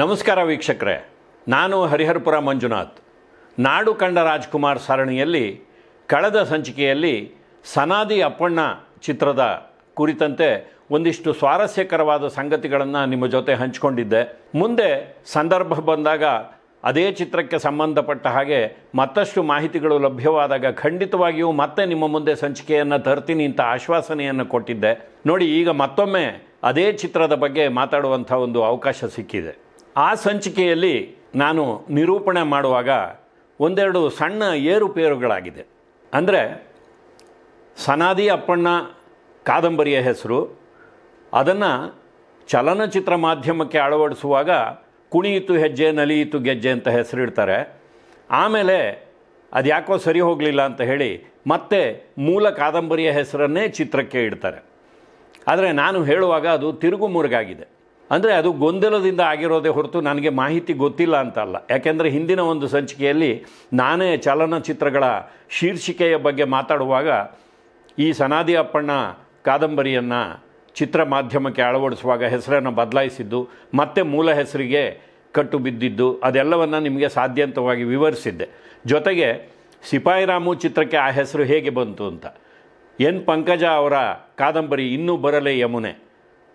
ನಮಸ್ಕಾರ ವೀಕ್ಷಕರೇ ನಾನು ಹರಿಹರಪುರ ಮಂಜುನಾಥ್ ನಾಡು ಕಂಡ ರಾಜ್ಕುಮಾರ್ ಸರಣಿಯಲ್ಲಿ ಕಳೆದ ಸಂಚಿಕೆಯಲ್ಲಿ ಸನಾದಿ ಅಪ್ಪಣ್ಣ ಚಿತ್ರದ ಕುರಿತಂತೆ ಒಂದಿಷ್ಟು ಸ್ವಾರಸ್ಯಕರವಾದ ಸಂಗತಿಗಳನ್ನು ನಿಮ್ಮ ಜೊತೆ ಹಂಚಿಕೊಂಡಿದ್ದೆ ಮುಂದೆ ಸಂದರ್ಭ ಬಂದಾಗ ಅದೇ ಚಿತ್ರಕ್ಕೆ ಸಂಬಂಧಪಟ್ಟ ಹಾಗೆ ಮತ್ತಷ್ಟು ಮಾಹಿತಿಗಳು ಲಭ್ಯವಾದಾಗ ಖಂಡಿತವಾಗಿಯೂ ಮತ್ತೆ ನಿಮ್ಮ ಮುಂದೆ ಸಂಚಿಕೆಯನ್ನು ತರ್ತೀನಿ ಅಂತ ಆಶ್ವಾಸನೆಯನ್ನು ಕೊಟ್ಟಿದ್ದೆ ನೋಡಿ ಈಗ ಮತ್ತೊಮ್ಮೆ ಅದೇ ಚಿತ್ರದ ಬಗ್ಗೆ ಮಾತಾಡುವಂಥ ಒಂದು ಅವಕಾಶ ಸಿಕ್ಕಿದೆ ಆ ಸಂಚಿಕೆಯಲ್ಲಿ ನಾನು ನಿರೂಪಣೆ ಮಾಡುವಾಗ ಒಂದೆರಡು ಸಣ್ಣ ಏರುಪೇರುಗಳಾಗಿದೆ ಅಂದರೆ ಸನಾದಿ ಅಪ್ಪಣ್ಣ ಕಾದಂಬರಿಯ ಹೆಸರು ಅದನ್ನು ಚಲನಚಿತ್ರ ಮಾಧ್ಯಮಕ್ಕೆ ಅಳವಡಿಸುವಾಗ ಕುಣಿಯಿತು ಹೆಜ್ಜೆ ನಲಿಯಿತು ಗೆಜ್ಜೆ ಅಂತ ಹೆಸರಿಡ್ತಾರೆ ಆಮೇಲೆ ಅದು ಯಾಕೋ ಸರಿ ಹೋಗಲಿಲ್ಲ ಅಂತ ಹೇಳಿ ಮತ್ತೆ ಮೂಲ ಕಾದಂಬರಿಯ ಹೆಸರನ್ನೇ ಚಿತ್ರಕ್ಕೆ ಇಡ್ತಾರೆ ಆದರೆ ನಾನು ಹೇಳುವಾಗ ಅದು ತಿರುಗು ಅಂದರೆ ಅದು ಗೊಂದಲದಿಂದ ಆಗಿರೋದೇ ಹೊರತು ನನಗೆ ಮಾಹಿತಿ ಗೊತ್ತಿಲ್ಲ ಅಂತಲ್ಲ ಯಾಕೆಂದರೆ ಹಿಂದಿನ ಒಂದು ಸಂಚಿಕೆಯಲ್ಲಿ ನಾನೇ ಚಲನಚಿತ್ರಗಳ ಶೀರ್ಷಿಕೆಯ ಬಗ್ಗೆ ಮಾತಾಡುವಾಗ ಈ ಸನಾದಿ ಅಪ್ಪಣ್ಣ ಕಾದಂಬರಿಯನ್ನು ಚಿತ್ರ ಮಾಧ್ಯಮಕ್ಕೆ ಅಳವಡಿಸುವಾಗ ಹೆಸರನ್ನು ಬದಲಾಯಿಸಿದ್ದು ಮತ್ತೆ ಮೂಲ ಹೆಸರಿಗೆ ಕಟ್ಟು ಬಿದ್ದಿದ್ದು ಅದೆಲ್ಲವನ್ನು ನಿಮಗೆ ಸಾಧ್ಯಂತವಾಗಿ ವಿವರಿಸಿದ್ದೆ ಜೊತೆಗೆ ಸಿಪಾಯಿರಾಮು ಚಿತ್ರಕ್ಕೆ ಆ ಹೆಸರು ಹೇಗೆ ಬಂತು ಅಂತ ಎನ್ ಪಂಕಜ ಅವರ ಕಾದಂಬರಿ ಇನ್ನೂ ಬರಲೇ ಯಮುನೆ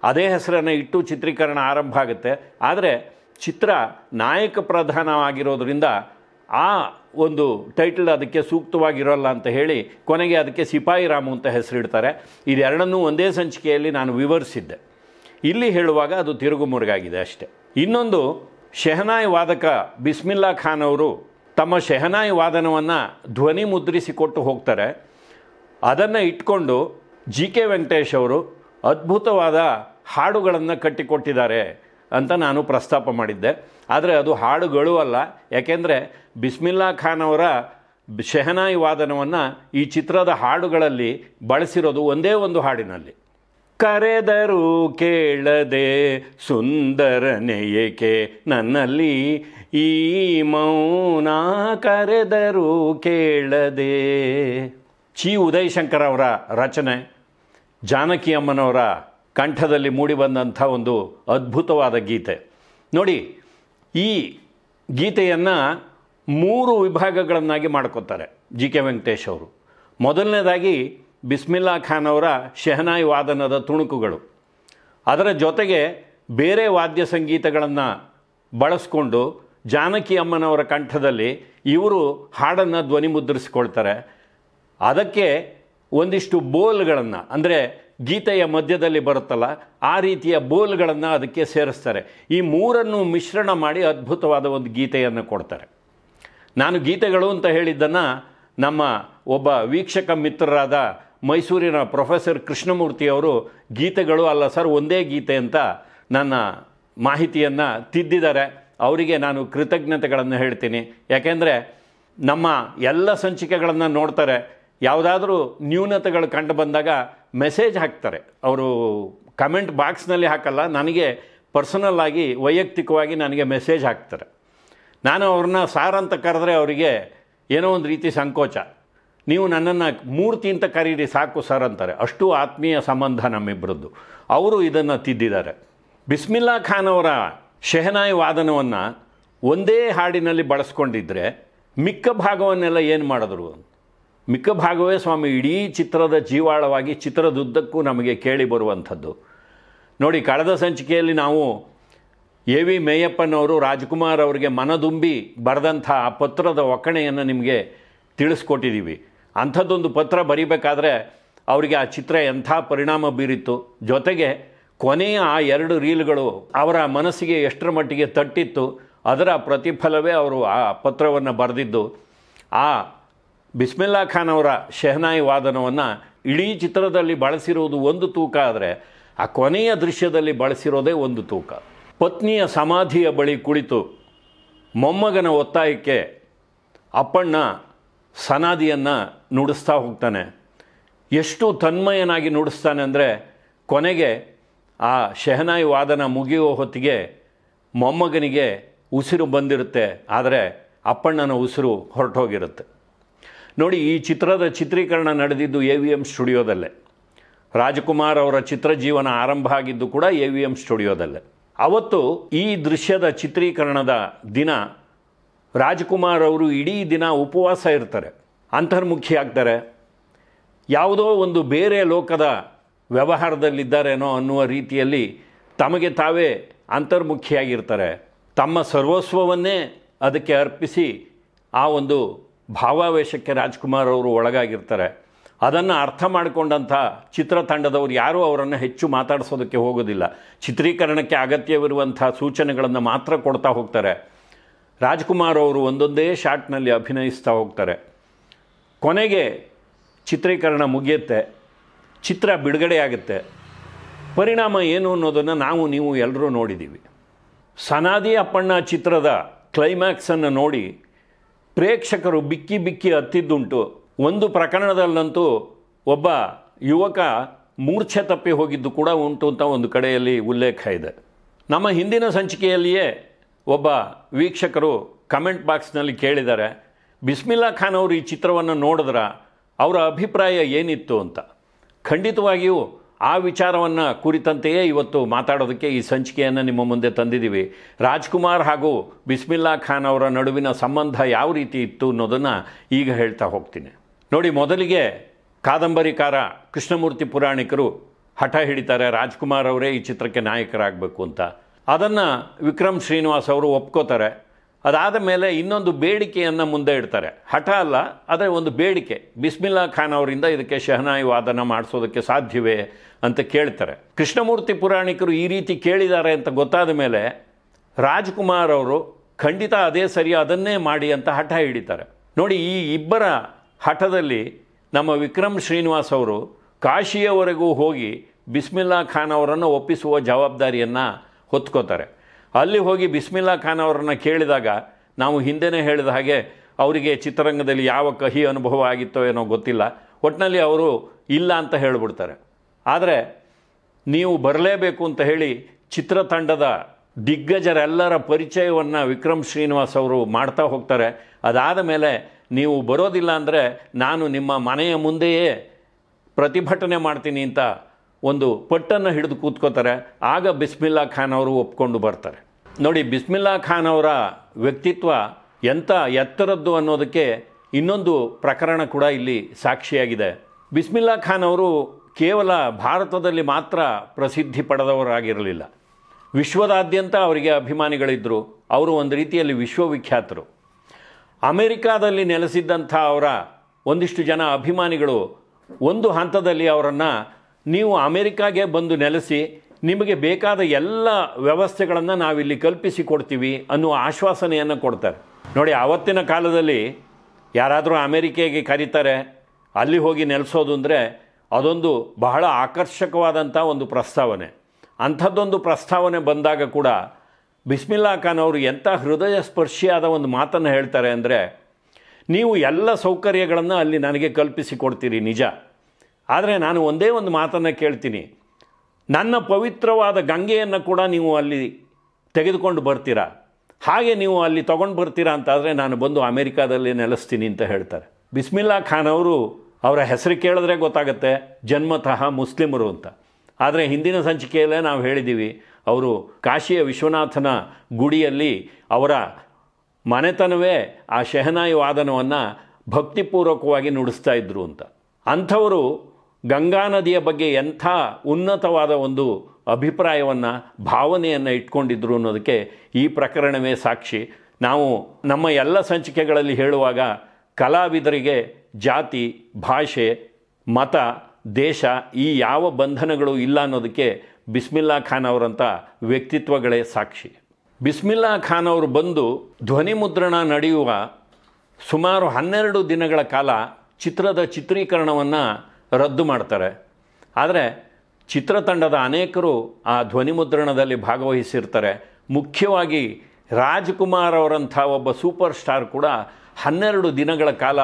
ಅದೇ ಹೆಸರನ್ನು ಇಟ್ಟು ಚಿತ್ರೀಕರಣ ಆರಂಭ ಆಗುತ್ತೆ ಆದರೆ ಚಿತ್ರ ನಾಯಕ ಪ್ರಧಾನವಾಗಿರೋದ್ರಿಂದ ಆ ಒಂದು ಟೈಟಲ್ ಅದಕ್ಕೆ ಸೂಕ್ತವಾಗಿರೋಲ್ಲ ಅಂತ ಹೇಳಿ ಕೊನೆಗೆ ಅದಕ್ಕೆ ಸಿಪಾಯಿ ರಾಮು ಅಂತ ಹೆಸರಿಡ್ತಾರೆ ಇದೆರಡನ್ನೂ ಒಂದೇ ಸಂಚಿಕೆಯಲ್ಲಿ ನಾನು ವಿವರಿಸಿದ್ದೆ ಇಲ್ಲಿ ಹೇಳುವಾಗ ಅದು ತಿರುಗು ಮುರುಗಾಗಿದೆ ಅಷ್ಟೆ ಇನ್ನೊಂದು ಶೆಹನಾಯ್ ವಾದಕ ಬಿಸ್ಮಿಲ್ಲಾ ಖಾನ್ ಅವರು ತಮ್ಮ ಶೆಹನಾಯ್ ವಾದನವನ್ನು ಧ್ವನಿ ಮುದ್ರಿಸಿಕೊಟ್ಟು ಹೋಗ್ತಾರೆ ಅದನ್ನು ಇಟ್ಕೊಂಡು ಜಿ ಕೆ ವೆಂಕಟೇಶ್ ಅವರು ಅದ್ಭುತವಾದ ಹಾಡುಗಳನ್ನು ಕಟ್ಟಿಕೊಟ್ಟಿದ್ದಾರೆ ಅಂತ ನಾನು ಪ್ರಸ್ತಾಪ ಮಾಡಿದ್ದೆ ಆದರೆ ಅದು ಹಾಡುಗಳು ಅಲ್ಲ ಯಾಕೆಂದರೆ ಬಿಸ್ಮಿಲ್ಲಾ ಖಾನ್ ಅವರ ಶೆಹನಾಯಿ ವಾದನವನ್ನು ಈ ಚಿತ್ರದ ಹಾಡುಗಳಲ್ಲಿ ಬಳಸಿರೋದು ಒಂದೇ ಒಂದು ಹಾಡಿನಲ್ಲಿ ಕರೆದರು ಕೇಳದೆ ಸುಂದರನೆಯಕೆ ನನ್ನಲ್ಲಿ ಈ ಮೌನ ಕರೆದರು ಕೇಳದೆ ಚಿ ಉದಯಶಂಕರ್ ಅವರ ರಚನೆ ಜಾನಕಿ ಅಮ್ಮನವರ ಕಂಠದಲ್ಲಿ ಮೂಡಿಬಂದಂಥ ಒಂದು ಅದ್ಭುತವಾದ ಗೀತೆ ನೋಡಿ ಈ ಗೀತೆಯನ್ನು ಮೂರು ವಿಭಾಗಗಳನ್ನಾಗಿ ಮಾಡ್ಕೋತಾರೆ ಜಿ ಕೆ ವೆಂಕಟೇಶ್ ಅವರು ಮೊದಲನೇದಾಗಿ ಬಿಸ್ಮಿಲ್ಲಾ ಖಾನ್ ಅವರ ಶೆಹನಾಯಿ ವಾದನದ ತುಣುಕುಗಳು ಅದರ ಜೊತೆಗೆ ಬೇರೆ ವಾದ್ಯ ಸಂಗೀತಗಳನ್ನು ಬಳಸ್ಕೊಂಡು ಜಾನಕಿ ಅಮ್ಮನವರ ಕಂಠದಲ್ಲಿ ಇವರು ಹಾಡನ್ನು ಧ್ವನಿ ಮುದ್ರಿಸಿಕೊಳ್ತಾರೆ ಅದಕ್ಕೆ ಒಂದಿಷ್ಟು ಬೋಲ್ಗಳನ್ನು ಅಂದರೆ ಗೀತೆಯ ಮಧ್ಯದಲ್ಲಿ ಬರುತ್ತಲ್ಲ ಆ ರೀತಿಯ ಬೋಲ್ಗಳನ್ನು ಅದಕ್ಕೆ ಸೇರಿಸ್ತಾರೆ ಈ ಮೂರನ್ನು ಮಿಶ್ರಣ ಮಾಡಿ ಅದ್ಭುತವಾದ ಒಂದು ಗೀತೆಯನ್ನು ಕೊಡ್ತಾರೆ ನಾನು ಗೀತೆಗಳು ಅಂತ ಹೇಳಿದ್ದನ್ನು ನಮ್ಮ ಒಬ್ಬ ವೀಕ್ಷಕ ಮಿತ್ರರಾದ ಮೈಸೂರಿನ ಪ್ರೊಫೆಸರ್ ಕೃಷ್ಣಮೂರ್ತಿಯವರು ಗೀತೆಗಳು ಅಲ್ಲ ಸರ್ ಒಂದೇ ಗೀತೆ ಅಂತ ನನ್ನ ಮಾಹಿತಿಯನ್ನು ತಿದ್ದಿದ್ದಾರೆ ಅವರಿಗೆ ನಾನು ಕೃತಜ್ಞತೆಗಳನ್ನು ಹೇಳ್ತೀನಿ ಯಾಕೆಂದರೆ ನಮ್ಮ ಎಲ್ಲ ಸಂಚಿಕೆಗಳನ್ನು ನೋಡ್ತಾರೆ ಯಾವುದಾದ್ರೂ ನ್ಯೂನತೆಗಳು ಕಂಡು ಬಂದಾಗ ಮೆಸೇಜ್ ಹಾಕ್ತಾರೆ ಅವರು ಕಮೆಂಟ್ ಬಾಕ್ಸ್ನಲ್ಲಿ ಹಾಕಲ್ಲ ನನಗೆ ಪರ್ಸನಲ್ಲಾಗಿ ವೈಯಕ್ತಿಕವಾಗಿ ನನಗೆ ಮೆಸೇಜ್ ಹಾಕ್ತಾರೆ ನಾನು ಅವ್ರನ್ನ ಸಾರ್ ಅಂತ ಕರೆದ್ರೆ ಅವರಿಗೆ ಏನೋ ಒಂದು ರೀತಿ ಸಂಕೋಚ ನೀವು ನನ್ನನ್ನು ಮೂರ್ತಿ ಅಂತ ಕರೀರಿ ಸಾಕು ಸರ್ ಅಂತಾರೆ ಅಷ್ಟು ಆತ್ಮೀಯ ಸಂಬಂಧ ನಮ್ಮಿಬ್ಬರದ್ದು ಅವರು ಇದನ್ನು ತಿದ್ದಿದ್ದಾರೆ ಬಿಸ್ಮಿಲ್ಲಾ ಖಾನ್ ಅವರ ಶೆಹನಾಯಿ ವಾದನವನ್ನು ಒಂದೇ ಹಾಡಿನಲ್ಲಿ ಬಳಸ್ಕೊಂಡಿದ್ದರೆ ಮಿಕ್ಕ ಭಾಗವನ್ನೆಲ್ಲ ಏನು ಮಾಡಿದ್ರು ಮಿಕ್ಕ ಭಾಗವೇ ಸ್ವಾಮಿ ಇಡೀ ಚಿತ್ರದ ಜೀವಾಳವಾಗಿ ಚಿತ್ರದುದ್ದಕ್ಕೂ ನಮಗೆ ಕೇಳಿ ಬರುವಂಥದ್ದು ನೋಡಿ ಕಳೆದ ಸಂಚಿಕೆಯಲ್ಲಿ ನಾವು ಎ ವಿ ಮೇಯಪ್ಪನವರು ರಾಜ್ಕುಮಾರ್ ಅವರಿಗೆ ಮನದುಂಬಿ ಬರೆದಂಥ ಆ ಪತ್ರದ ಒಕ್ಕಣೆಯನ್ನು ನಿಮಗೆ ತಿಳಿಸ್ಕೊಟ್ಟಿದ್ದೀವಿ ಅಂಥದ್ದೊಂದು ಪತ್ರ ಬರೀಬೇಕಾದ್ರೆ ಅವರಿಗೆ ಆ ಚಿತ್ರ ಎಂಥ ಪರಿಣಾಮ ಬೀರಿತ್ತು ಜೊತೆಗೆ ಕೊನೆಯ ಆ ಎರಡು ರೀಲ್ಗಳು ಅವರ ಮನಸ್ಸಿಗೆ ಎಷ್ಟರ ಮಟ್ಟಿಗೆ ತಟ್ಟಿತ್ತು ಅದರ ಪ್ರತಿಫಲವೇ ಅವರು ಆ ಪತ್ರವನ್ನು ಬರೆದಿದ್ದು ಆ ಬಿಸ್ಮಿಲ್ಲಾ ಖಾನ್ ಅವರ ಶೆಹನಾಯಿ ವಾದನವನ್ನು ಇಡೀ ಚಿತ್ರದಲ್ಲಿ ಬಳಸಿರೋದು ಒಂದು ತೂಕ ಆದರೆ ಆ ಕೊನೆಯ ದೃಶ್ಯದಲ್ಲಿ ಬಳಸಿರೋದೇ ಒಂದು ತೂಕ ಪತ್ನಿಯ ಸಮಾಧಿಯ ಬಳಿ ಕುಳಿತು ಮೊಮ್ಮಗನ ಒತ್ತಾಯಕ್ಕೆ ಅಪ್ಪಣ್ಣ ಸನಾದಿಯನ್ನು ನುಡಿಸ್ತಾ ಹೋಗ್ತಾನೆ ಎಷ್ಟು ತನ್ಮಯನಾಗಿ ನುಡಿಸ್ತಾನೆ ಅಂದರೆ ಕೊನೆಗೆ ಆ ಶೆಹನಾಯಿ ವಾದನ ಮುಗಿಯುವ ಹೊತ್ತಿಗೆ ಮೊಮ್ಮಗನಿಗೆ ಉಸಿರು ಬಂದಿರುತ್ತೆ ಆದರೆ ಅಪ್ಪಣ್ಣನ ಉಸಿರು ಹೊರಟೋಗಿರುತ್ತೆ ನೋಡಿ ಈ ಚಿತ್ರದ ಚಿತ್ರೀಕರಣ ನಡೆದಿದ್ದು ಎ ವಿ ಎಮ್ ಸ್ಟುಡಿಯೋದಲ್ಲೇ ರಾಜಕುಮಾರ್ ಅವರ ಚಿತ್ರಜೀವನ ಆರಂಭ ಆಗಿದ್ದು ಕೂಡ ಎ ವಿ ಎಮ್ ಸ್ಟುಡಿಯೋದಲ್ಲೇ ಅವತ್ತು ಈ ದೃಶ್ಯದ ಚಿತ್ರೀಕರಣದ ದಿನ ರಾಜಕುಮಾರ್ ಅವರು ಇಡೀ ದಿನ ಉಪವಾಸ ಇರ್ತಾರೆ ಅಂತರ್ಮುಖಿ ಆಗ್ತಾರೆ ಯಾವುದೋ ಒಂದು ಬೇರೆ ಲೋಕದ ವ್ಯವಹಾರದಲ್ಲಿದ್ದಾರೇನೋ ಅನ್ನುವ ರೀತಿಯಲ್ಲಿ ತಮಗೆ ತಾವೇ ಅಂತರ್ಮುಖಿಯಾಗಿರ್ತಾರೆ ತಮ್ಮ ಸರ್ವಸ್ವವನ್ನೇ ಅದಕ್ಕೆ ಅರ್ಪಿಸಿ ಆ ಒಂದು ಭಾವಾವೇಶಕ್ಕೆ ರಾಜ್ಕುಮಾರ್ ಅವರು ಒಳಗಾಗಿರ್ತಾರೆ ಅದನ್ನು ಅರ್ಥ ಮಾಡಿಕೊಂಡಂಥ ಚಿತ್ರತಂಡದವರು ಯಾರೂ ಅವರನ್ನು ಹೆಚ್ಚು ಮಾತಾಡಿಸೋದಕ್ಕೆ ಹೋಗೋದಿಲ್ಲ ಚಿತ್ರೀಕರಣಕ್ಕೆ ಅಗತ್ಯವಿರುವಂಥ ಸೂಚನೆಗಳನ್ನು ಮಾತ್ರ ಕೊಡ್ತಾ ಹೋಗ್ತಾರೆ ರಾಜ್ಕುಮಾರ್ ಅವರು ಒಂದೊಂದೇ ಶಾಟ್ನಲ್ಲಿ ಅಭಿನಯಿಸ್ತಾ ಹೋಗ್ತಾರೆ ಕೊನೆಗೆ ಚಿತ್ರೀಕರಣ ಮುಗಿಯುತ್ತೆ ಚಿತ್ರ ಬಿಡುಗಡೆಯಾಗುತ್ತೆ ಪರಿಣಾಮ ಏನು ಅನ್ನೋದನ್ನು ನಾವು ನೀವು ಎಲ್ಲರೂ ನೋಡಿದ್ದೀವಿ ಸನಾದಿ ಅಪ್ಪಣ್ಣ ಚಿತ್ರದ ಕ್ಲೈಮ್ಯಾಕ್ಸನ್ನು ನೋಡಿ ಪ್ರೇಕ್ಷಕರು ಬಿಕ್ಕಿ ಬಿಕ್ಕಿ ಹತ್ತಿದ್ದುಂಟು ಒಂದು ಪ್ರಕರಣದಲ್ಲಂತೂ ಒಬ್ಬ ಯುವಕ ಮೂರ್ಛೆ ತಪ್ಪಿ ಹೋಗಿದ್ದು ಕೂಡ ಉಂಟು ಅಂತ ಒಂದು ಕಡೆಯಲ್ಲಿ ಉಲ್ಲೇಖ ಇದೆ ನಮ್ಮ ಹಿಂದಿನ ಸಂಚಿಕೆಯಲ್ಲಿಯೇ ಒಬ್ಬ ವೀಕ್ಷಕರು ಕಮೆಂಟ್ ಬಾಕ್ಸ್ನಲ್ಲಿ ಕೇಳಿದ್ದಾರೆ ಬಿಸ್ಮಿಲ್ಲಾ ಖಾನ್ ಅವರು ಈ ಚಿತ್ರವನ್ನು ನೋಡಿದ್ರ ಅವರ ಅಭಿಪ್ರಾಯ ಏನಿತ್ತು ಅಂತ ಖಂಡಿತವಾಗಿಯೂ ಆ ವಿಚಾರವನ್ನು ಕುರಿತಂತೆಯೇ ಇವತ್ತು ಮಾತಾಡೋದಕ್ಕೆ ಈ ಸಂಚಿಕೆಯನ್ನು ನಿಮ್ಮ ಮುಂದೆ ತಂದಿದ್ದೀವಿ ರಾಜ್ಕುಮಾರ್ ಹಾಗೂ ಬಿಸ್ಮಿಲ್ಲಾ ಖಾನ್ ಅವರ ನಡುವಿನ ಸಂಬಂಧ ಯಾವ ರೀತಿ ಇತ್ತು ಅನ್ನೋದನ್ನು ಈಗ ಹೇಳ್ತಾ ಹೋಗ್ತೀನಿ ನೋಡಿ ಮೊದಲಿಗೆ ಕಾದಂಬರಿಕಾರ ಕೃಷ್ಣಮೂರ್ತಿ ಪುರಾಣಿಕರು ಹಠ ಹಿಡಿತಾರೆ ರಾಜ್ಕುಮಾರ್ ಅವರೇ ಈ ಚಿತ್ರಕ್ಕೆ ನಾಯಕರಾಗಬೇಕು ಅಂತ ಅದನ್ನು ವಿಕ್ರಮ್ ಶ್ರೀನಿವಾಸ್ ಅವರು ಒಪ್ಕೋತಾರೆ ಅದಾದ ಮೇಲೆ ಇನ್ನೊಂದು ಬೇಡಿಕೆಯನ್ನು ಮುಂದೆ ಇಡ್ತಾರೆ ಹಠ ಅಲ್ಲ ಆದರೆ ಒಂದು ಬೇಡಿಕೆ ಬಿಸ್ಮಿಲ್ಲಾ ಖಾನ್ ಅವರಿಂದ ಇದಕ್ಕೆ ಶಹನಾಯಿ ವಾದನ ಮಾಡಿಸೋದಕ್ಕೆ ಸಾಧ್ಯವೇ ಅಂತ ಕೇಳ್ತಾರೆ ಕೃಷ್ಣಮೂರ್ತಿ ಪುರಾಣಿಕರು ಈ ರೀತಿ ಕೇಳಿದ್ದಾರೆ ಅಂತ ಗೊತ್ತಾದ ಮೇಲೆ ರಾಜ್ಕುಮಾರ್ ಅವರು ಖಂಡಿತ ಅದೇ ಸರಿ ಅದನ್ನೇ ಮಾಡಿ ಅಂತ ಹಠ ಹಿಡಿತಾರೆ ನೋಡಿ ಈ ಇಬ್ಬರ ಹಠದಲ್ಲಿ ನಮ್ಮ ವಿಕ್ರಮ್ ಶ್ರೀನಿವಾಸ್ ಅವರು ಕಾಶಿಯವರೆಗೂ ಹೋಗಿ ಬಿಸ್ಮಿಲ್ಲಾ ಖಾನ್ ಅವರನ್ನು ಒಪ್ಪಿಸುವ ಜವಾಬ್ದಾರಿಯನ್ನು ಹೊತ್ಕೋತಾರೆ ಅಲ್ಲಿ ಹೋಗಿ ಬಿಸ್ಮಿಲ್ಲಾ ಖಾನ್ ಅವರನ್ನು ಕೇಳಿದಾಗ ನಾವು ಹಿಂದೆನೇ ಹೇಳಿದ ಹಾಗೆ ಅವರಿಗೆ ಚಿತ್ರರಂಗದಲ್ಲಿ ಯಾವ ಕಹಿ ಅನುಭವ ಆಗಿತ್ತೋ ಏನೋ ಗೊತ್ತಿಲ್ಲ ಒಟ್ಟಿನಲ್ಲಿ ಅವರು ಇಲ್ಲ ಅಂತ ಹೇಳಿಬಿಡ್ತಾರೆ ಆದರೆ ನೀವು ಬರಲೇಬೇಕು ಅಂತ ಹೇಳಿ ಚಿತ್ರತಂಡದ ದಿಗ್ಗಜರೆಲ್ಲರ ಪರಿಚಯವನ್ನು ವಿಕ್ರಮ್ ಶ್ರೀನಿವಾಸ್ ಅವರು ಮಾಡ್ತಾ ಹೋಗ್ತಾರೆ ಅದಾದ ಮೇಲೆ ನೀವು ಬರೋದಿಲ್ಲ ಅಂದರೆ ನಾನು ನಿಮ್ಮ ಮನೆಯ ಮುಂದೆಯೇ ಪ್ರತಿಭಟನೆ ಮಾಡ್ತೀನಿ ಅಂತ ಒಂದು ಪಟ್ಟನ್ನು ಹಿಡಿದು ಕೂತ್ಕೋತಾರೆ ಆಗ ಬಿಸ್ಮಿಲ್ಲಾ ಖಾನ್ ಅವರು ಒಪ್ಕೊಂಡು ಬರ್ತಾರೆ ನೋಡಿ ಬಿಸ್ಮಿಲ್ಲಾ ಖಾನ್ ಅವರ ವ್ಯಕ್ತಿತ್ವ ಎಂಥ ಎತ್ತರದ್ದು ಅನ್ನೋದಕ್ಕೆ ಇನ್ನೊಂದು ಪ್ರಕರಣ ಕೂಡ ಇಲ್ಲಿ ಸಾಕ್ಷಿಯಾಗಿದೆ ಬಿಸ್ಮಿಲ್ಲಾ ಖಾನ್ ಅವರು ಕೇವಲ ಭಾರತದಲ್ಲಿ ಮಾತ್ರ ಪ್ರಸಿದ್ಧಿ ಪಡೆದವರಾಗಿರಲಿಲ್ಲ ವಿಶ್ವದಾದ್ಯಂತ ಅವರಿಗೆ ಅಭಿಮಾನಿಗಳಿದ್ದರು ಅವರು ಒಂದು ರೀತಿಯಲ್ಲಿ ವಿಶ್ವವಿಖ್ಯಾತರು ಅಮೆರಿಕಾದಲ್ಲಿ ನೆಲೆಸಿದ್ದಂಥ ಅವರ ಒಂದಿಷ್ಟು ಜನ ಅಭಿಮಾನಿಗಳು ಒಂದು ಹಂತದಲ್ಲಿ ಅವರನ್ನು ನೀವು ಅಮೇರಿಕಾಗೆ ಬಂದು ನೆಲೆಸಿ ನಿಮಗೆ ಬೇಕಾದ ಎಲ್ಲ ವ್ಯವಸ್ಥೆಗಳನ್ನು ನಾವಿಲ್ಲಿ ಕಲ್ಪಿಸಿ ಕೊಡ್ತೀವಿ ಅನ್ನುವ ಆಶ್ವಾಸನೆಯನ್ನು ಕೊಡ್ತಾರೆ ನೋಡಿ ಆವತ್ತಿನ ಕಾಲದಲ್ಲಿ ಯಾರಾದರೂ ಅಮೇರಿಕೆಗೆ ಕರೀತಾರೆ ಅಲ್ಲಿ ಹೋಗಿ ನೆಲೆಸೋದು ಅಂದರೆ ಅದೊಂದು ಬಹಳ ಆಕರ್ಷಕವಾದಂಥ ಒಂದು ಪ್ರಸ್ತಾವನೆ ಅಂಥದ್ದೊಂದು ಪ್ರಸ್ತಾವನೆ ಬಂದಾಗ ಕೂಡ ಬಿಸ್ಮಿಲ್ಲಾ ಖಾನ್ ಅವರು ಎಂಥ ಹೃದಯ ಸ್ಪರ್ಶಿಯಾದ ಒಂದು ಮಾತನ್ನು ಹೇಳ್ತಾರೆ ಅಂದರೆ ನೀವು ಎಲ್ಲ ಸೌಕರ್ಯಗಳನ್ನು ಅಲ್ಲಿ ನನಗೆ ಕಲ್ಪಿಸಿ ಕೊಡ್ತೀರಿ ನಿಜ ಆದರೆ ನಾನು ಒಂದೇ ಒಂದು ಮಾತನ್ನು ಕೇಳ್ತೀನಿ ನನ್ನ ಪವಿತ್ರವಾದ ಗಂಗೆಯನ್ನು ಕೂಡ ನೀವು ಅಲ್ಲಿ ತೆಗೆದುಕೊಂಡು ಬರ್ತೀರಾ ಹಾಗೆ ನೀವು ಅಲ್ಲಿ ತೊಗೊಂಡು ಬರ್ತೀರಾ ಅಂತಾದರೆ ನಾನು ಬಂದು ಅಮೇರಿಕಾದಲ್ಲಿ ನೆಲೆಸ್ತೀನಿ ಅಂತ ಹೇಳ್ತಾರೆ ಬಿಸ್ಮಿಲ್ಲಾ ಖಾನ್ ಅವರು ಅವರ ಹೆಸರು ಕೇಳಿದ್ರೆ ಗೊತ್ತಾಗುತ್ತೆ ಜನ್ಮತಃ ಮುಸ್ಲಿಮರು ಅಂತ ಆದರೆ ಹಿಂದಿನ ಸಂಚಿಕೆಯಲ್ಲೇ ನಾವು ಹೇಳಿದ್ದೀವಿ ಅವರು ಕಾಶಿಯ ವಿಶ್ವನಾಥನ ಗುಡಿಯಲ್ಲಿ ಅವರ ಮನೆತನವೇ ಆ ಶೆಹನಾಯಿ ವಾದನವನ್ನು ಭಕ್ತಿಪೂರ್ವಕವಾಗಿ ನುಡಿಸ್ತಾ ಇದ್ರು ಅಂತ ಅಂಥವರು ಗಂಗಾ ನದಿಯ ಬಗ್ಗೆ ಎಂಥ ಉನ್ನತವಾದ ಒಂದು ಅಭಿಪ್ರಾಯವನ್ನು ಭಾವನೆಯನ್ನು ಇಟ್ಕೊಂಡಿದ್ರು ಅನ್ನೋದಕ್ಕೆ ಈ ಪ್ರಕರಣವೇ ಸಾಕ್ಷಿ ನಾವು ನಮ್ಮ ಎಲ್ಲ ಸಂಚಿಕೆಗಳಲ್ಲಿ ಹೇಳುವಾಗ ಕಲಾವಿದರಿಗೆ ಜಾತಿ ಭಾಷೆ ಮತ ದೇಶ ಈ ಯಾವ ಬಂಧನಗಳು ಇಲ್ಲ ಅನ್ನೋದಕ್ಕೆ ಬಿಸ್ಮಿಲ್ಲಾ ಖಾನ್ ಅವರಂಥ ವ್ಯಕ್ತಿತ್ವಗಳೇ ಸಾಕ್ಷಿ ಬಿಸ್ಮಿಲ್ಲಾ ಖಾನ್ ಅವರು ಬಂದು ಧ್ವನಿ ಮುದ್ರಣ ನಡೆಯುವ ಸುಮಾರು ಹನ್ನೆರಡು ದಿನಗಳ ಕಾಲ ಚಿತ್ರದ ಚಿತ್ರೀಕರಣವನ್ನು ರದ್ದು ಮಾಡ್ತಾರೆ ಆದರೆ ಚಿತ್ರತಂಡದ ಅನೇಕರು ಆ ಧ್ವನಿಮುದ್ರಣದಲ್ಲಿ ಭಾಗವಹಿಸಿರ್ತಾರೆ ಮುಖ್ಯವಾಗಿ ರಾಜ್ಕುಮಾರ್ ಅವರಂಥ ಒಬ್ಬ ಸೂಪರ್ ಸ್ಟಾರ್ ಕೂಡ ಹನ್ನೆರಡು ದಿನಗಳ ಕಾಲ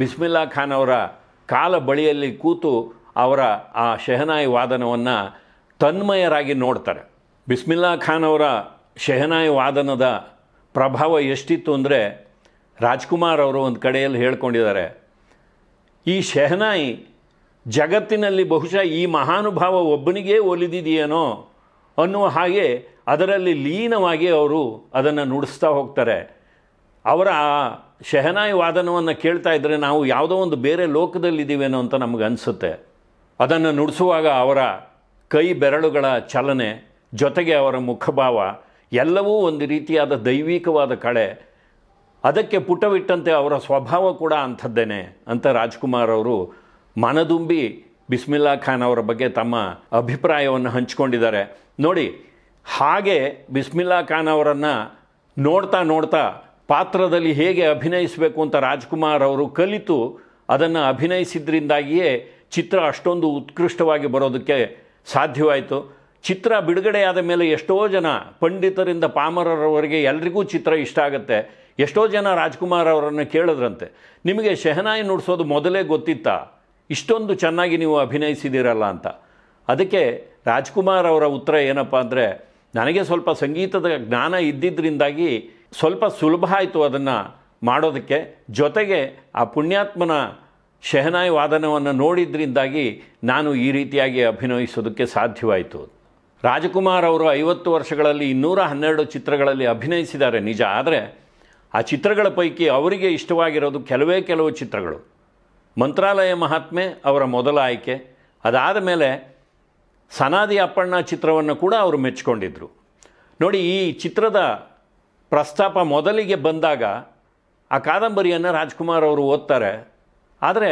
ಬಿಸ್ಮಿಲ್ಲಾ ಖಾನ್ ಅವರ ಕಾಲ ಬಳಿಯಲ್ಲಿ ಕೂತು ಅವರ ಆ ಶೆಹನಾಯಿ ವಾದನವನ್ನು ತನ್ಮಯರಾಗಿ ನೋಡ್ತಾರೆ ಬಿಸ್ಮಿಲ್ಲಾ ಖಾನ್ ಅವರ ಶೆಹನಾಯಿ ವಾದನದ ಪ್ರಭಾವ ಎಷ್ಟಿತ್ತು ಅಂದರೆ ರಾಜ್ಕುಮಾರ್ ಅವರು ಒಂದು ಕಡೆಯಲ್ಲಿ ಹೇಳ್ಕೊಂಡಿದ್ದಾರೆ ಈ ಶೆಹನಾಯಿ ಜಗತ್ತಿನಲ್ಲಿ ಬಹುಶಃ ಈ ಮಹಾನುಭಾವ ಒಬ್ಬನಿಗೇ ಒಲಿದಿದೆಯೇನೋ ಅನ್ನುವ ಹಾಗೆ ಅದರಲ್ಲಿ ಲೀನವಾಗಿ ಅವರು ಅದನ್ನು ನುಡಿಸ್ತಾ ಹೋಗ್ತಾರೆ ಅವರ ಶಹನಾಯಿ ವಾದನವನ್ನು ಕೇಳ್ತಾ ಇದ್ದರೆ ನಾವು ಯಾವುದೋ ಒಂದು ಬೇರೆ ಲೋಕದಲ್ಲಿದ್ದೀವೇನೋ ಅಂತ ನಮಗೆ ಅನಿಸುತ್ತೆ ಅದನ್ನು ನುಡಿಸುವಾಗ ಅವರ ಕೈ ಬೆರಳುಗಳ ಚಲನೆ ಜೊತೆಗೆ ಅವರ ಮುಖಭಾವ ಎಲ್ಲವೂ ಒಂದು ರೀತಿಯಾದ ದೈವಿಕವಾದ ಕಳೆ ಅದಕ್ಕೆ ಪುಟವಿಟ್ಟಂತೆ ಅವರ ಸ್ವಭಾವ ಕೂಡ ಅಂಥದ್ದೇನೆ ಅಂತ ರಾಜ್ಕುಮಾರ್ ಅವರು ಮನದುಂಬಿ ಬಿಸ್ಮಿಲ್ಲಾ ಖಾನ್ ಅವರ ಬಗ್ಗೆ ತಮ್ಮ ಅಭಿಪ್ರಾಯವನ್ನು ಹಂಚಿಕೊಂಡಿದ್ದಾರೆ ನೋಡಿ ಹಾಗೆ ಬಿಸ್ಮಿಲ್ಲಾ ಖಾನ್ ಅವರನ್ನು ನೋಡ್ತಾ ನೋಡ್ತಾ ಪಾತ್ರದಲ್ಲಿ ಹೇಗೆ ಅಭಿನಯಿಸಬೇಕು ಅಂತ ರಾಜ್ಕುಮಾರ್ ಅವರು ಕಲಿತು ಅದನ್ನು ಅಭಿನಯಿಸಿದ್ರಿಂದಾಗಿಯೇ ಚಿತ್ರ ಅಷ್ಟೊಂದು ಉತ್ಕೃಷ್ಟವಾಗಿ ಬರೋದಕ್ಕೆ ಸಾಧ್ಯವಾಯಿತು ಚಿತ್ರ ಬಿಡುಗಡೆಯಾದ ಮೇಲೆ ಎಷ್ಟೋ ಜನ ಪಂಡಿತರಿಂದ ಪಾಮರರವರೆಗೆ ಎಲ್ರಿಗೂ ಚಿತ್ರ ಇಷ್ಟ ಆಗುತ್ತೆ ಎಷ್ಟೋ ಜನ ರಾಜ್ಕುಮಾರ್ ಅವರನ್ನು ಕೇಳಿದ್ರಂತೆ ನಿಮಗೆ ಶೆಹನಾಯಿ ನುಡಿಸೋದು ಮೊದಲೇ ಗೊತ್ತಿತ್ತಾ ಇಷ್ಟೊಂದು ಚೆನ್ನಾಗಿ ನೀವು ಅಭಿನಯಿಸಿದ್ದೀರಲ್ಲ ಅಂತ ಅದಕ್ಕೆ ರಾಜ್ಕುಮಾರ್ ಅವರ ಉತ್ತರ ಏನಪ್ಪ ಅಂದರೆ ನನಗೆ ಸ್ವಲ್ಪ ಸಂಗೀತದ ಜ್ಞಾನ ಇದ್ದಿದ್ದರಿಂದಾಗಿ ಸ್ವಲ್ಪ ಸುಲಭ ಆಯಿತು ಅದನ್ನು ಮಾಡೋದಕ್ಕೆ ಜೊತೆಗೆ ಆ ಪುಣ್ಯಾತ್ಮನ ಶೆಹನಾಯಿ ವಾದನವನ್ನು ನೋಡಿದ್ರಿಂದಾಗಿ ನಾನು ಈ ರೀತಿಯಾಗಿ ಅಭಿನಯಿಸೋದಕ್ಕೆ ಸಾಧ್ಯವಾಯಿತು ರಾಜಕುಮಾರ್ ಅವರು ಐವತ್ತು ವರ್ಷಗಳಲ್ಲಿ ಇನ್ನೂರ ಹನ್ನೆರಡು ಚಿತ್ರಗಳಲ್ಲಿ ಅಭಿನಯಿಸಿದ್ದಾರೆ ನಿಜ ಆದರೆ ಆ ಚಿತ್ರಗಳ ಪೈಕಿ ಅವರಿಗೆ ಇಷ್ಟವಾಗಿರೋದು ಕೆಲವೇ ಕೆಲವು ಚಿತ್ರಗಳು ಮಂತ್ರಾಲಯ ಮಹಾತ್ಮೆ ಅವರ ಮೊದಲ ಆಯ್ಕೆ ಅದಾದ ಮೇಲೆ ಸನಾದಿ ಅಪ್ಪಣ್ಣ ಚಿತ್ರವನ್ನು ಕೂಡ ಅವರು ಮೆಚ್ಚಿಕೊಂಡಿದ್ದರು ನೋಡಿ ಈ ಚಿತ್ರದ ಪ್ರಸ್ತಾಪ ಮೊದಲಿಗೆ ಬಂದಾಗ ಆ ಕಾದಂಬರಿಯನ್ನು ರಾಜ್ಕುಮಾರ್ ಅವರು ಓದ್ತಾರೆ ಆದರೆ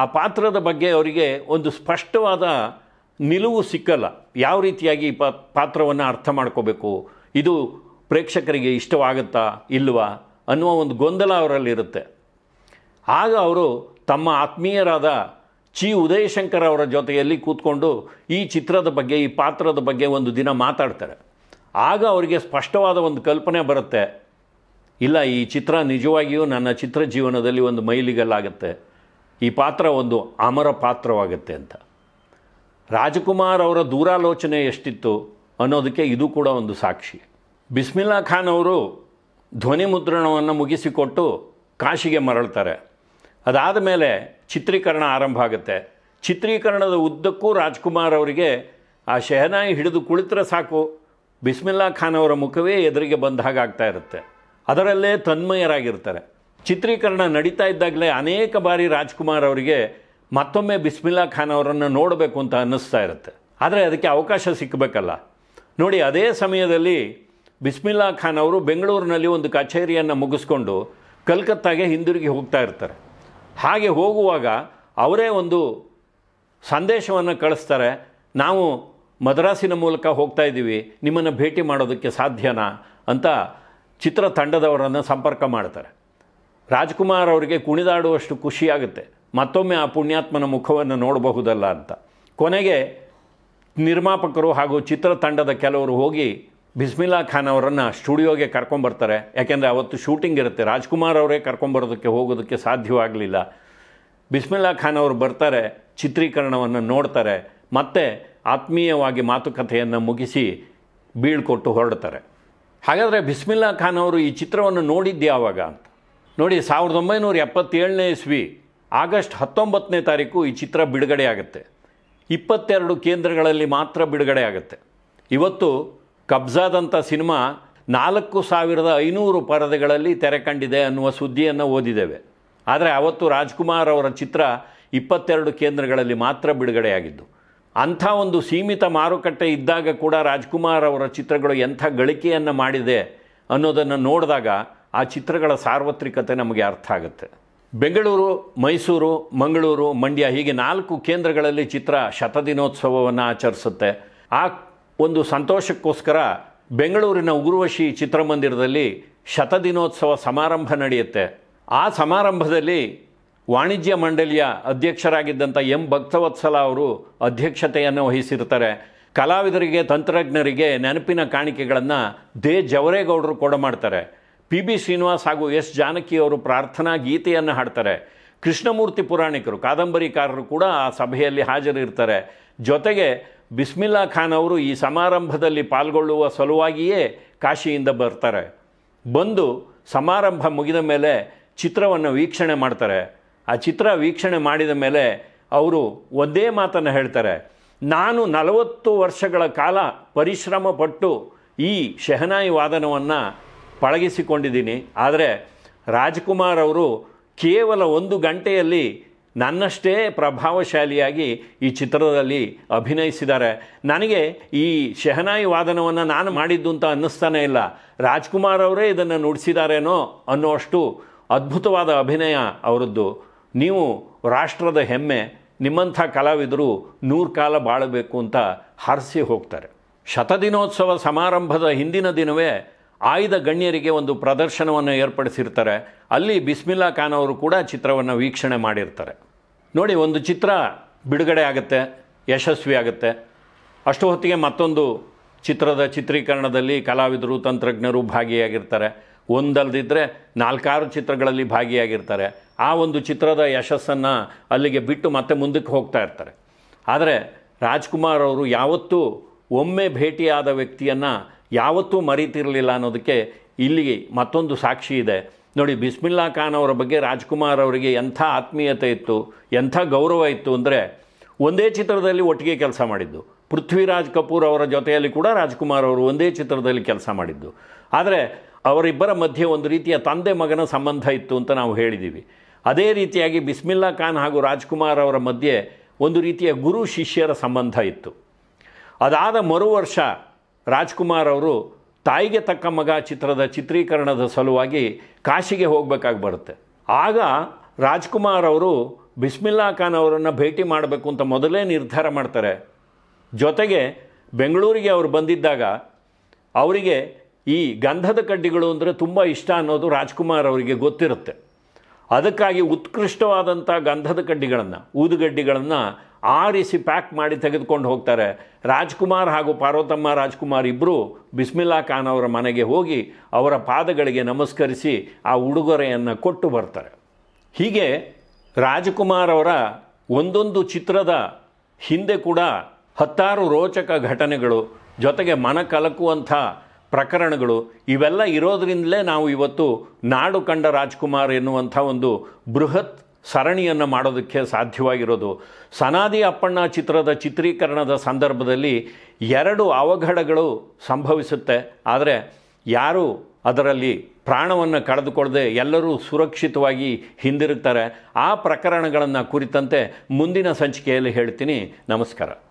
ಆ ಪಾತ್ರದ ಬಗ್ಗೆ ಅವರಿಗೆ ಒಂದು ಸ್ಪಷ್ಟವಾದ ನಿಲುವು ಸಿಕ್ಕಲ್ಲ ಯಾವ ರೀತಿಯಾಗಿ ಈ ಪಾತ್ರವನ್ನು ಅರ್ಥ ಮಾಡ್ಕೋಬೇಕು ಇದು ಪ್ರೇಕ್ಷಕರಿಗೆ ಇಷ್ಟವಾಗುತ್ತಾ ಇಲ್ವಾ ಅನ್ನುವ ಒಂದು ಗೊಂದಲ ಅವರಲ್ಲಿರುತ್ತೆ ಆಗ ಅವರು ತಮ್ಮ ಆತ್ಮೀಯರಾದ ಚಿ ಉದಯಶಂಕರ್ ಅವರ ಜೊತೆಯಲ್ಲಿ ಕೂತ್ಕೊಂಡು ಈ ಚಿತ್ರದ ಬಗ್ಗೆ ಈ ಪಾತ್ರದ ಬಗ್ಗೆ ಒಂದು ದಿನ ಮಾತಾಡ್ತಾರೆ ಆಗ ಅವರಿಗೆ ಸ್ಪಷ್ಟವಾದ ಒಂದು ಕಲ್ಪನೆ ಬರುತ್ತೆ ಇಲ್ಲ ಈ ಚಿತ್ರ ನಿಜವಾಗಿಯೂ ನನ್ನ ಚಿತ್ರ ಜೀವನದಲ್ಲಿ ಒಂದು ಮೈಲಿಗಲ್ಲಾಗುತ್ತೆ ಈ ಪಾತ್ರ ಒಂದು ಅಮರ ಪಾತ್ರವಾಗುತ್ತೆ ಅಂತ ರಾಜಕುಮಾರ್ ಅವರ ದೂರಾಲೋಚನೆ ಎಷ್ಟಿತ್ತು ಅನ್ನೋದಕ್ಕೆ ಇದು ಕೂಡ ಒಂದು ಸಾಕ್ಷಿ ಬಿಸ್ಮಿಲ್ಲಾ ಖಾನ್ ಅವರು ಧ್ವನಿ ಮುದ್ರಣವನ್ನು ಮುಗಿಸಿಕೊಟ್ಟು ಕಾಶಿಗೆ ಮರಳ್ತಾರೆ ಅದಾದ ಮೇಲೆ ಚಿತ್ರೀಕರಣ ಆರಂಭ ಆಗುತ್ತೆ ಚಿತ್ರೀಕರಣದ ಉದ್ದಕ್ಕೂ ರಾಜ್ಕುಮಾರ್ ಅವರಿಗೆ ಆ ಶೆಹನಾಯಿ ಹಿಡಿದು ಕುಳಿತರೆ ಸಾಕು ಬಿಸ್ಮಿಲ್ಲಾ ಖಾನ್ ಅವರ ಮುಖವೇ ಎದುರಿಗೆ ಬಂದ ಹಾಗಾಗ್ತಾ ಇರುತ್ತೆ ಅದರಲ್ಲೇ ತನ್ಮಯರಾಗಿರ್ತಾರೆ ಚಿತ್ರೀಕರಣ ನಡೀತಾ ಇದ್ದಾಗಲೇ ಅನೇಕ ಬಾರಿ ರಾಜ್ಕುಮಾರ್ ಅವರಿಗೆ ಮತ್ತೊಮ್ಮೆ ಬಿಸ್ಮಿಲ್ಲಾ ಖಾನ್ ಅವರನ್ನು ನೋಡಬೇಕು ಅಂತ ಅನ್ನಿಸ್ತಾ ಇರುತ್ತೆ ಆದರೆ ಅದಕ್ಕೆ ಅವಕಾಶ ಸಿಕ್ಕಬೇಕಲ್ಲ ನೋಡಿ ಅದೇ ಸಮಯದಲ್ಲಿ ಬಿಸ್ಮಿಲ್ಲಾ ಖಾನ್ ಅವರು ಬೆಂಗಳೂರಿನಲ್ಲಿ ಒಂದು ಕಚೇರಿಯನ್ನು ಮುಗಿಸ್ಕೊಂಡು ಕಲ್ಕತ್ತಾಗೆ ಹಿಂದಿರುಗಿ ಹೋಗ್ತಾ ಇರ್ತಾರೆ ಹಾಗೆ ಹೋಗುವಾಗ ಅವರೇ ಒಂದು ಸಂದೇಶವನ್ನು ಕಳಿಸ್ತಾರೆ ನಾವು ಮದ್ರಾಸಿನ ಮೂಲಕ ಹೋಗ್ತಾ ಇದ್ದೀವಿ ನಿಮ್ಮನ್ನು ಭೇಟಿ ಮಾಡೋದಕ್ಕೆ ಸಾಧ್ಯನಾ ಅಂತ ಚಿತ್ರ ತಂಡದವರನ್ನು ಸಂಪರ್ಕ ಮಾಡ್ತಾರೆ ರಾಜ್ಕುಮಾರ್ ಅವರಿಗೆ ಕುಣಿದಾಡುವಷ್ಟು ಖುಷಿಯಾಗುತ್ತೆ ಮತ್ತೊಮ್ಮೆ ಆ ಪುಣ್ಯಾತ್ಮನ ಮುಖವನ್ನು ನೋಡಬಹುದಲ್ಲ ಅಂತ ಕೊನೆಗೆ ನಿರ್ಮಾಪಕರು ಹಾಗೂ ಚಿತ್ರತಂಡದ ಕೆಲವರು ಹೋಗಿ ಬಿಸ್ಮಿಲ್ಲಾ ಖಾನ್ ಅವರನ್ನು ಸ್ಟುಡಿಯೋಗೆ ಕರ್ಕೊಂಬರ್ತಾರೆ ಯಾಕೆಂದರೆ ಅವತ್ತು ಶೂಟಿಂಗ್ ಇರುತ್ತೆ ರಾಜ್ಕುಮಾರ್ ಅವರೇ ಕರ್ಕೊಂಬರೋದಕ್ಕೆ ಹೋಗೋದಕ್ಕೆ ಸಾಧ್ಯವಾಗಲಿಲ್ಲ ಬಿಸ್ಮಿಲ್ಲಾ ಖಾನ್ ಅವರು ಬರ್ತಾರೆ ಚಿತ್ರೀಕರಣವನ್ನು ನೋಡ್ತಾರೆ ಮತ್ತು ಆತ್ಮೀಯವಾಗಿ ಮಾತುಕತೆಯನ್ನು ಮುಗಿಸಿ ಬೀಳ್ಕೊಟ್ಟು ಹೊರಡ್ತಾರೆ ಹಾಗಾದರೆ ಬಿಸ್ಮಿಲ್ಲಾ ಖಾನ್ ಅವರು ಈ ಚಿತ್ರವನ್ನು ನೋಡಿದ್ದು ಯಾವಾಗ ಅಂತ ನೋಡಿ ಸಾವಿರದ ಒಂಬೈನೂರ ಎಪ್ಪತ್ತೇಳನೇ ಇಸ್ವಿ ಆಗಸ್ಟ್ ಹತ್ತೊಂಬತ್ತನೇ ತಾರೀಕು ಈ ಚಿತ್ರ ಬಿಡುಗಡೆ ಆಗುತ್ತೆ ಇಪ್ಪತ್ತೆರಡು ಕೇಂದ್ರಗಳಲ್ಲಿ ಮಾತ್ರ ಬಿಡುಗಡೆ ಆಗುತ್ತೆ ಇವತ್ತು ಕಬ್ಜಾದಂಥ ಸಿನಿಮಾ ನಾಲ್ಕು ಸಾವಿರದ ಐನೂರು ಪರದೆಗಳಲ್ಲಿ ತೆರೆ ಕಂಡಿದೆ ಅನ್ನುವ ಸುದ್ದಿಯನ್ನು ಓದಿದ್ದೇವೆ ಆದರೆ ಅವತ್ತು ರಾಜ್ಕುಮಾರ್ ಅವರ ಚಿತ್ರ ಇಪ್ಪತ್ತೆರಡು ಕೇಂದ್ರಗಳಲ್ಲಿ ಮಾತ್ರ ಬಿಡುಗಡೆಯಾಗಿದ್ದು ಅಂಥ ಒಂದು ಸೀಮಿತ ಮಾರುಕಟ್ಟೆ ಇದ್ದಾಗ ಕೂಡ ರಾಜ್ಕುಮಾರ್ ಅವರ ಚಿತ್ರಗಳು ಎಂಥ ಗಳಿಕೆಯನ್ನು ಮಾಡಿದೆ ಅನ್ನೋದನ್ನು ನೋಡಿದಾಗ ಆ ಚಿತ್ರಗಳ ಸಾರ್ವತ್ರಿಕತೆ ನಮಗೆ ಅರ್ಥ ಆಗುತ್ತೆ ಬೆಂಗಳೂರು ಮೈಸೂರು ಮಂಗಳೂರು ಮಂಡ್ಯ ಹೀಗೆ ನಾಲ್ಕು ಕೇಂದ್ರಗಳಲ್ಲಿ ಚಿತ್ರ ಶತದಿನೋತ್ಸವವನ್ನು ಆಚರಿಸುತ್ತೆ ಆ ಒಂದು ಸಂತೋಷಕ್ಕೋಸ್ಕರ ಬೆಂಗಳೂರಿನ ಉಗುರ್ವಶಿ ಚಿತ್ರಮಂದಿರದಲ್ಲಿ ಶತದಿನೋತ್ಸವ ಸಮಾರಂಭ ನಡೆಯುತ್ತೆ ಆ ಸಮಾರಂಭದಲ್ಲಿ ವಾಣಿಜ್ಯ ಮಂಡಳಿಯ ಅಧ್ಯಕ್ಷರಾಗಿದ್ದಂಥ ಎಂ ಭಕ್ತವತ್ಸಲ ಅವರು ಅಧ್ಯಕ್ಷತೆಯನ್ನು ವಹಿಸಿರ್ತಾರೆ ಕಲಾವಿದರಿಗೆ ತಂತ್ರಜ್ಞರಿಗೆ ನೆನಪಿನ ಕಾಣಿಕೆಗಳನ್ನು ದೇ ಜವರೇಗೌಡರು ಕೂಡ ಮಾಡ್ತಾರೆ ಪಿ ಬಿ ಶ್ರೀನಿವಾಸ್ ಹಾಗೂ ಎಸ್ ಜಾನಕಿ ಅವರು ಪ್ರಾರ್ಥನಾ ಗೀತೆಯನ್ನು ಹಾಡ್ತಾರೆ ಕೃಷ್ಣಮೂರ್ತಿ ಪುರಾಣಿಕರು ಕಾದಂಬರಿಕಾರರು ಕೂಡ ಆ ಸಭೆಯಲ್ಲಿ ಹಾಜರಿರ್ತಾರೆ ಜೊತೆಗೆ ಬಿಸ್ಮಿಲ್ಲಾ ಖಾನ್ ಅವರು ಈ ಸಮಾರಂಭದಲ್ಲಿ ಪಾಲ್ಗೊಳ್ಳುವ ಸಲುವಾಗಿಯೇ ಕಾಶಿಯಿಂದ ಬರ್ತಾರೆ ಬಂದು ಸಮಾರಂಭ ಮುಗಿದ ಮೇಲೆ ಚಿತ್ರವನ್ನು ವೀಕ್ಷಣೆ ಮಾಡ್ತಾರೆ ಆ ಚಿತ್ರ ವೀಕ್ಷಣೆ ಮಾಡಿದ ಮೇಲೆ ಅವರು ಒಂದೇ ಮಾತನ್ನು ಹೇಳ್ತಾರೆ ನಾನು ನಲವತ್ತು ವರ್ಷಗಳ ಕಾಲ ಪರಿಶ್ರಮ ಪಟ್ಟು ಈ ಶೆಹನಾಯಿ ವಾದನವನ್ನು ಪಳಗಿಸಿಕೊಂಡಿದ್ದೀನಿ ಆದರೆ ರಾಜ್ಕುಮಾರ್ ಅವರು ಕೇವಲ ಒಂದು ಗಂಟೆಯಲ್ಲಿ ನನ್ನಷ್ಟೇ ಪ್ರಭಾವಶಾಲಿಯಾಗಿ ಈ ಚಿತ್ರದಲ್ಲಿ ಅಭಿನಯಿಸಿದ್ದಾರೆ ನನಗೆ ಈ ಶೆಹನಾಯಿ ವಾದನವನ್ನು ನಾನು ಮಾಡಿದ್ದು ಅಂತ ಅನ್ನಿಸ್ತಾನೆ ಇಲ್ಲ ರಾಜ್ಕುಮಾರ್ ಅವರೇ ಇದನ್ನು ನುಡಿಸಿದಾರೇನೋ ಅನ್ನೋಷ್ಟು ಅದ್ಭುತವಾದ ಅಭಿನಯ ಅವರದ್ದು ನೀವು ರಾಷ್ಟ್ರದ ಹೆಮ್ಮೆ ನಿಮ್ಮಂಥ ಕಲಾವಿದರು ನೂರು ಕಾಲ ಬಾಳಬೇಕು ಅಂತ ಹರಸಿ ಹೋಗ್ತಾರೆ ಶತದಿನೋತ್ಸವ ಸಮಾರಂಭದ ಹಿಂದಿನ ದಿನವೇ ಆಯ್ದ ಗಣ್ಯರಿಗೆ ಒಂದು ಪ್ರದರ್ಶನವನ್ನು ಏರ್ಪಡಿಸಿರ್ತಾರೆ ಅಲ್ಲಿ ಬಿಸ್ಮಿಲ್ಲಾ ಖಾನ್ ಅವರು ಕೂಡ ಚಿತ್ರವನ್ನು ವೀಕ್ಷಣೆ ಮಾಡಿರ್ತಾರೆ ನೋಡಿ ಒಂದು ಚಿತ್ರ ಬಿಡುಗಡೆ ಆಗುತ್ತೆ ಯಶಸ್ವಿ ಆಗುತ್ತೆ ಅಷ್ಟು ಹೊತ್ತಿಗೆ ಮತ್ತೊಂದು ಚಿತ್ರದ ಚಿತ್ರೀಕರಣದಲ್ಲಿ ಕಲಾವಿದರು ತಂತ್ರಜ್ಞರು ಭಾಗಿಯಾಗಿರ್ತಾರೆ ಒಂದಲ್ಲದಿದ್ದರೆ ನಾಲ್ಕಾರು ಚಿತ್ರಗಳಲ್ಲಿ ಭಾಗಿಯಾಗಿರ್ತಾರೆ ಆ ಒಂದು ಚಿತ್ರದ ಯಶಸ್ಸನ್ನು ಅಲ್ಲಿಗೆ ಬಿಟ್ಟು ಮತ್ತೆ ಮುಂದಕ್ಕೆ ಹೋಗ್ತಾ ಇರ್ತಾರೆ ಆದರೆ ರಾಜ್ಕುಮಾರ್ ಅವರು ಯಾವತ್ತೂ ಒಮ್ಮೆ ಭೇಟಿಯಾದ ವ್ಯಕ್ತಿಯನ್ನು ಯಾವತ್ತೂ ಮರೀತಿರಲಿಲ್ಲ ಅನ್ನೋದಕ್ಕೆ ಇಲ್ಲಿ ಮತ್ತೊಂದು ಸಾಕ್ಷಿ ಇದೆ ನೋಡಿ ಬಿಸ್ಮಿಲ್ಲಾ ಖಾನ್ ಅವರ ಬಗ್ಗೆ ರಾಜ್ಕುಮಾರ್ ಅವರಿಗೆ ಎಂಥ ಆತ್ಮೀಯತೆ ಇತ್ತು ಎಂಥ ಗೌರವ ಇತ್ತು ಅಂದರೆ ಒಂದೇ ಚಿತ್ರದಲ್ಲಿ ಒಟ್ಟಿಗೆ ಕೆಲಸ ಮಾಡಿದ್ದು ಪೃಥ್ವಿರಾಜ್ ಕಪೂರ್ ಅವರ ಜೊತೆಯಲ್ಲಿ ಕೂಡ ರಾಜ್ಕುಮಾರ್ ಅವರು ಒಂದೇ ಚಿತ್ರದಲ್ಲಿ ಕೆಲಸ ಮಾಡಿದ್ದು ಆದರೆ ಅವರಿಬ್ಬರ ಮಧ್ಯೆ ಒಂದು ರೀತಿಯ ತಂದೆ ಮಗನ ಸಂಬಂಧ ಇತ್ತು ಅಂತ ನಾವು ಹೇಳಿದ್ದೀವಿ ಅದೇ ರೀತಿಯಾಗಿ ಬಿಸ್ಮಿಲ್ಲಾ ಖಾನ್ ಹಾಗೂ ರಾಜ್ಕುಮಾರ್ ಅವರ ಮಧ್ಯೆ ಒಂದು ರೀತಿಯ ಗುರು ಶಿಷ್ಯರ ಸಂಬಂಧ ಇತ್ತು ಅದಾದ ಮರು ವರ್ಷ ರಾಜ್ಕುಮಾರ್ ಅವರು ತಾಯಿಗೆ ತಕ್ಕ ಮಗ ಚಿತ್ರದ ಚಿತ್ರೀಕರಣದ ಸಲುವಾಗಿ ಕಾಶಿಗೆ ಹೋಗಬೇಕಾಗಿ ಬರುತ್ತೆ ಆಗ ರಾಜ್ಕುಮಾರ್ ಅವರು ಬಿಸ್ಮಿಲ್ಲಾ ಖಾನ್ ಅವರನ್ನು ಭೇಟಿ ಮಾಡಬೇಕು ಅಂತ ಮೊದಲೇ ನಿರ್ಧಾರ ಮಾಡ್ತಾರೆ ಜೊತೆಗೆ ಬೆಂಗಳೂರಿಗೆ ಅವರು ಬಂದಿದ್ದಾಗ ಅವರಿಗೆ ಈ ಗಂಧದ ಕಡ್ಡಿಗಳು ಅಂದರೆ ತುಂಬ ಇಷ್ಟ ಅನ್ನೋದು ರಾಜ್ಕುಮಾರ್ ಅವರಿಗೆ ಗೊತ್ತಿರುತ್ತೆ ಅದಕ್ಕಾಗಿ ಉತ್ಕೃಷ್ಟವಾದಂಥ ಗಂಧದ ಕಡ್ಡಿಗಳನ್ನು ಊದುಗಡ್ಡಿಗಳನ್ನು ಆರಿಸಿ ಪ್ಯಾಕ್ ಮಾಡಿ ತೆಗೆದುಕೊಂಡು ಹೋಗ್ತಾರೆ ರಾಜ್ಕುಮಾರ್ ಹಾಗೂ ಪಾರ್ವತಮ್ಮ ರಾಜ್ಕುಮಾರ್ ಇಬ್ಬರು ಬಿಸ್ಮಿಲ್ಲಾ ಖಾನ್ ಅವರ ಮನೆಗೆ ಹೋಗಿ ಅವರ ಪಾದಗಳಿಗೆ ನಮಸ್ಕರಿಸಿ ಆ ಉಡುಗೊರೆಯನ್ನು ಕೊಟ್ಟು ಬರ್ತಾರೆ ಹೀಗೆ ರಾಜ್ಕುಮಾರ್ ಅವರ ಒಂದೊಂದು ಚಿತ್ರದ ಹಿಂದೆ ಕೂಡ ಹತ್ತಾರು ರೋಚಕ ಘಟನೆಗಳು ಜೊತೆಗೆ ಮನ ಕಲಕುವಂಥ ಪ್ರಕರಣಗಳು ಇವೆಲ್ಲ ಇರೋದರಿಂದಲೇ ನಾವು ಇವತ್ತು ನಾಡು ಕಂಡ ರಾಜ್ಕುಮಾರ್ ಎನ್ನುವಂಥ ಒಂದು ಬೃಹತ್ ಸರಣಿಯನ್ನು ಮಾಡೋದಕ್ಕೆ ಸಾಧ್ಯವಾಗಿರೋದು ಸನಾದಿ ಅಪ್ಪಣ್ಣ ಚಿತ್ರದ ಚಿತ್ರೀಕರಣದ ಸಂದರ್ಭದಲ್ಲಿ ಎರಡು ಅವಘಡಗಳು ಸಂಭವಿಸುತ್ತೆ ಆದರೆ ಯಾರು ಅದರಲ್ಲಿ ಪ್ರಾಣವನ್ನು ಕಳೆದುಕೊಳ್ಳದೆ ಎಲ್ಲರೂ ಸುರಕ್ಷಿತವಾಗಿ ಹಿಂದಿರುತ್ತಾರೆ ಆ ಪ್ರಕರಣಗಳನ್ನು ಕುರಿತಂತೆ ಮುಂದಿನ ಸಂಚಿಕೆಯಲ್ಲಿ ಹೇಳ್ತೀನಿ ನಮಸ್ಕಾರ